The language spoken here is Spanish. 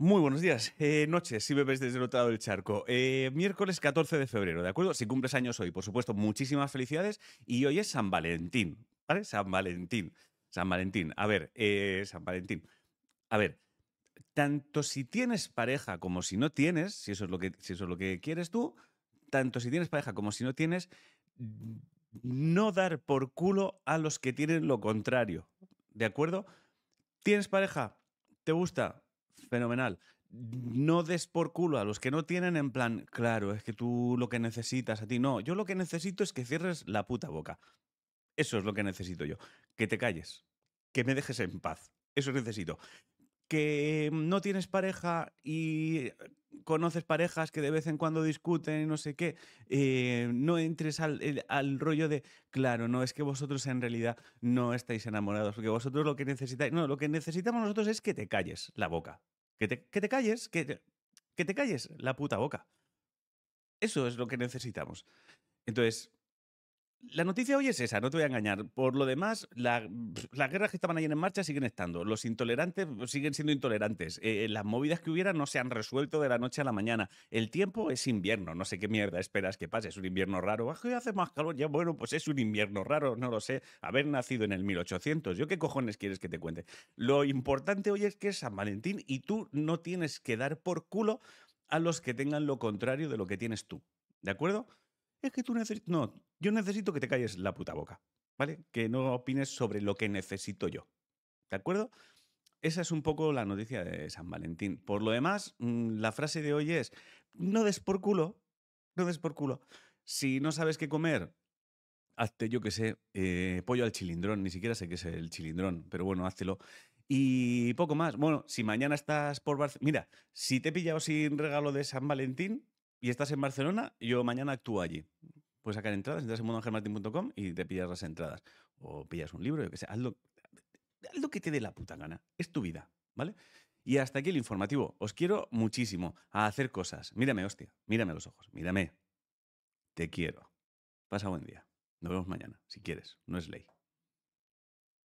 Muy buenos días, eh, noches, si me ves desde el charco. Eh, miércoles 14 de febrero, ¿de acuerdo? Si cumples años hoy, por supuesto, muchísimas felicidades. Y hoy es San Valentín, ¿vale? San Valentín, San Valentín. A ver, eh, San Valentín. A ver, tanto si tienes pareja como si no tienes, si eso es lo que, si eso es lo que quieres tú, tanto si tienes pareja como si no tienes, no dar por culo a los que tienen lo contrario, ¿de acuerdo? ¿Tienes pareja? ¿Te gusta? Fenomenal. No des por culo a los que no tienen en plan, claro, es que tú lo que necesitas a ti. No, yo lo que necesito es que cierres la puta boca. Eso es lo que necesito yo. Que te calles. Que me dejes en paz. Eso necesito. Que no tienes pareja y eh, conoces parejas que de vez en cuando discuten y no sé qué. Eh, no entres al, eh, al rollo de, claro, no, es que vosotros en realidad no estáis enamorados, porque vosotros lo que necesitáis, no, lo que necesitamos nosotros es que te calles la boca que te, te calles, que que te calles la puta boca. Eso es lo que necesitamos. Entonces, la noticia hoy es esa, no te voy a engañar. Por lo demás, las guerras que estaban ahí en marcha siguen estando. Los intolerantes siguen siendo intolerantes. Eh, eh, las movidas que hubiera no se han resuelto de la noche a la mañana. El tiempo es invierno. No sé qué mierda esperas que pase. Es un invierno raro. Ah, hace más calor. Ya, bueno, pues es un invierno raro. No lo sé. Haber nacido en el 1800. ¿Yo qué cojones quieres que te cuente? Lo importante hoy es que es San Valentín y tú no tienes que dar por culo a los que tengan lo contrario de lo que tienes tú. ¿De acuerdo? es que tú necesitas... No, yo necesito que te calles la puta boca, ¿vale? Que no opines sobre lo que necesito yo. ¿De acuerdo? Esa es un poco la noticia de San Valentín. Por lo demás, mm, la frase de hoy es, no des por culo, no des por culo. Si no sabes qué comer, hazte, yo qué sé, eh, pollo al chilindrón, ni siquiera sé qué es el chilindrón, pero bueno, háztelo. Y poco más. Bueno, si mañana estás por Barcelona. Mira, si te he pillado sin regalo de San Valentín, y estás en Barcelona, yo mañana actúo allí. Puedes sacar entradas, entras en mundoangelmartin.com y te pillas las entradas. O pillas un libro, yo que sé. Haz lo, que te dé la puta gana. Es tu vida, ¿vale? Y hasta aquí el informativo. Os quiero muchísimo a hacer cosas. Mírame, hostia. Mírame los ojos. Mírame. Te quiero. Pasa buen día. Nos vemos mañana, si quieres. No es ley.